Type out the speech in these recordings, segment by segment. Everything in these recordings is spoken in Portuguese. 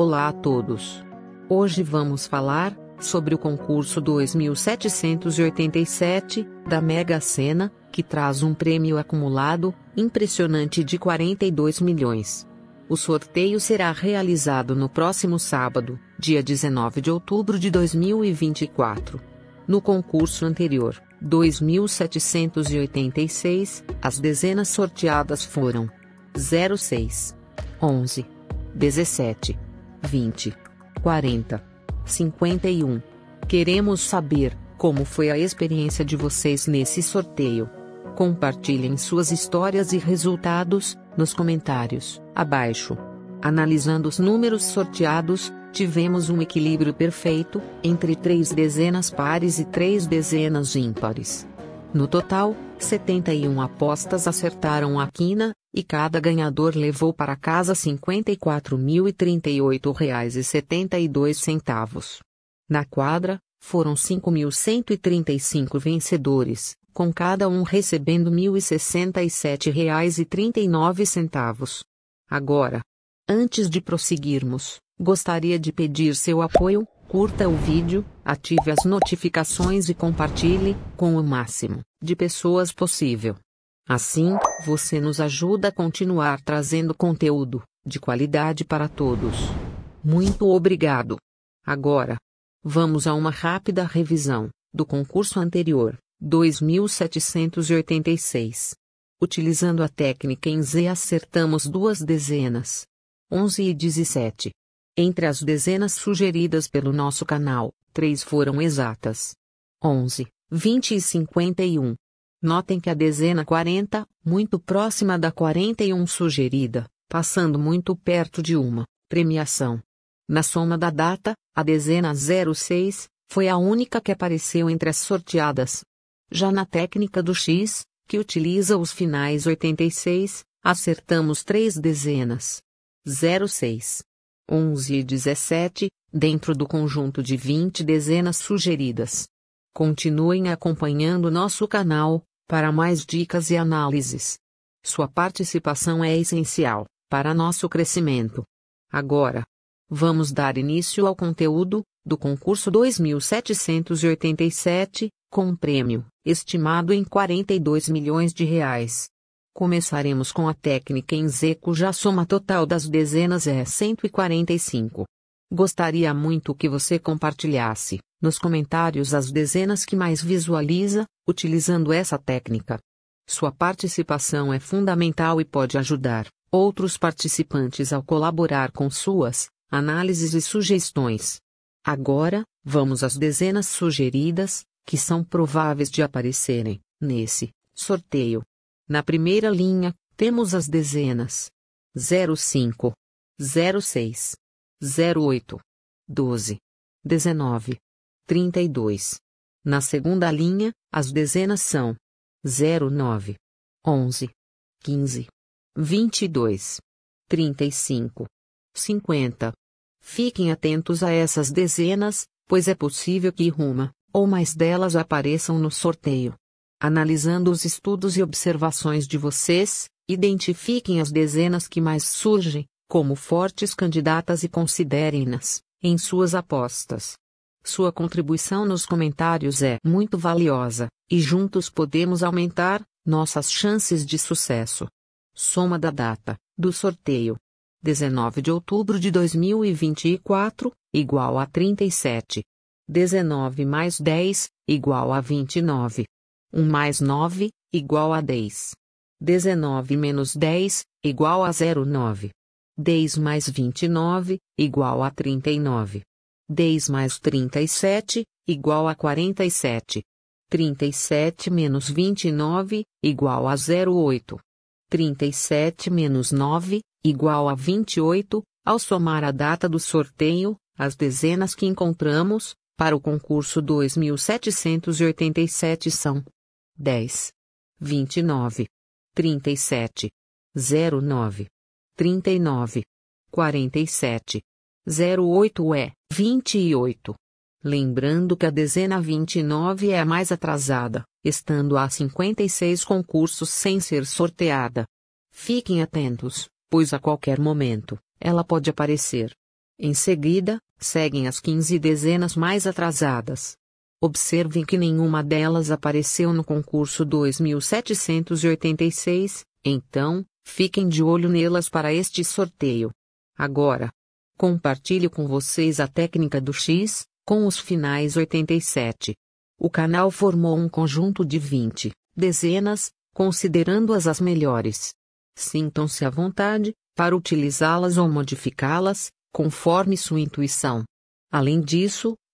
Olá a todos! Hoje vamos falar sobre o concurso 2787 da Mega Sena, que traz um prêmio acumulado impressionante de 42 milhões. O sorteio será realizado no próximo sábado, dia 19 de outubro de 2024. No concurso anterior, 2786, as dezenas sorteadas foram 06, 11, 17, 20, 40, 51. Queremos saber como foi a experiência de vocês nesse sorteio. Compartilhem suas histórias e resultados nos comentários abaixo. Analisando os números sorteados, tivemos um equilíbrio perfeito entre três dezenas pares e três dezenas ímpares. No total, 71 apostas acertaram a quina, e cada ganhador levou para casa R$ 54.038,72. Na quadra, foram 5.135 vencedores, com cada um recebendo R$ 1.067,39. Agora, antes de prosseguirmos, gostaria de pedir seu apoio curta o vídeo, ative as notificações e compartilhe com o máximo de pessoas possível. Assim, você nos ajuda a continuar trazendo conteúdo de qualidade para todos. Muito obrigado! Agora, vamos a uma rápida revisão do concurso anterior, 2786. Utilizando a técnica em Z acertamos duas dezenas, 11 e 17. Entre as dezenas sugeridas pelo nosso canal, três foram exatas. 11, 20 e 51. Notem que a dezena 40, muito próxima da 41 sugerida, passando muito perto de uma premiação. Na soma da data, a dezena 06 foi a única que apareceu entre as sorteadas. Já na técnica do X, que utiliza os finais 86, acertamos três dezenas. 06, 11 e 17, dentro do conjunto de 20 dezenas sugeridas. Continuem acompanhando nosso canal, para mais dicas e análises. Sua participação é essencial, para nosso crescimento. Agora, vamos dar início ao conteúdo, do concurso 2787, com um prêmio, estimado em 42 milhões de reais. Começaremos com a técnica em Z cuja soma total das dezenas é 145. Gostaria muito que você compartilhasse, nos comentários, as dezenas que mais visualiza, utilizando essa técnica. Sua participação é fundamental e pode ajudar outros participantes ao colaborar com suas análises e sugestões. Agora, vamos às dezenas sugeridas, que são prováveis de aparecerem nesse sorteio. Na primeira linha, temos as dezenas 05, 06, 08, 12, 19, 32. Na segunda linha, as dezenas são 09, 11, 15, 22, 35, 50. Fiquem atentos a essas dezenas, pois é possível que uma ou mais delas apareçam no sorteio. Analisando os estudos e observações de vocês, identifiquem as dezenas que mais surgem, como fortes candidatas e considerem-nas em suas apostas. Sua contribuição nos comentários é muito valiosa, e juntos podemos aumentar nossas chances de sucesso. Soma da data do sorteio: 19 de outubro de 2024, igual a 37. 19 mais 10, igual a 29. 1 mais 9, igual a 10. 19 menos 10, igual a 09. 10 mais 29, igual a 39. 10 mais 37, igual a 47. 37 menos 29, igual a 08. 37 menos 9, igual a 28, ao somar a data do sorteio, as dezenas que encontramos, para o concurso 2787 são 10, 29, 37, 09, 39, 47, 08 é 28. Lembrando que a dezena 29 é a mais atrasada, estando a 56 concursos sem ser sorteada. Fiquem atentos, pois a qualquer momento, ela pode aparecer. Em seguida, seguem as 15 dezenas mais atrasadas, Observem que nenhuma delas apareceu no concurso 2786, então, fiquem de olho nelas para este sorteio. Agora, compartilho com vocês a técnica do X, com os finais 87. O canal formou um conjunto de 20 dezenas, considerando-as as melhores. Sintam-se à vontade para utilizá-las ou modificá-las, conforme sua intuição. Além disso,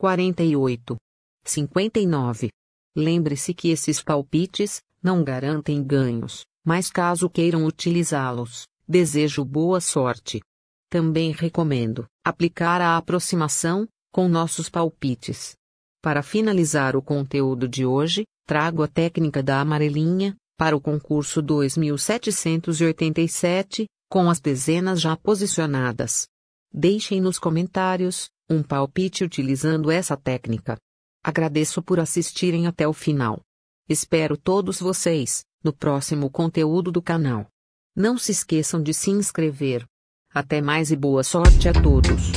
48. 59. Lembre-se que esses palpites não garantem ganhos, mas caso queiram utilizá-los, desejo boa sorte. Também recomendo aplicar a aproximação com nossos palpites. Para finalizar o conteúdo de hoje, trago a técnica da amarelinha para o concurso 2787, com as dezenas já posicionadas. Deixem nos comentários um palpite utilizando essa técnica. Agradeço por assistirem até o final. Espero todos vocês no próximo conteúdo do canal. Não se esqueçam de se inscrever. Até mais e boa sorte a todos.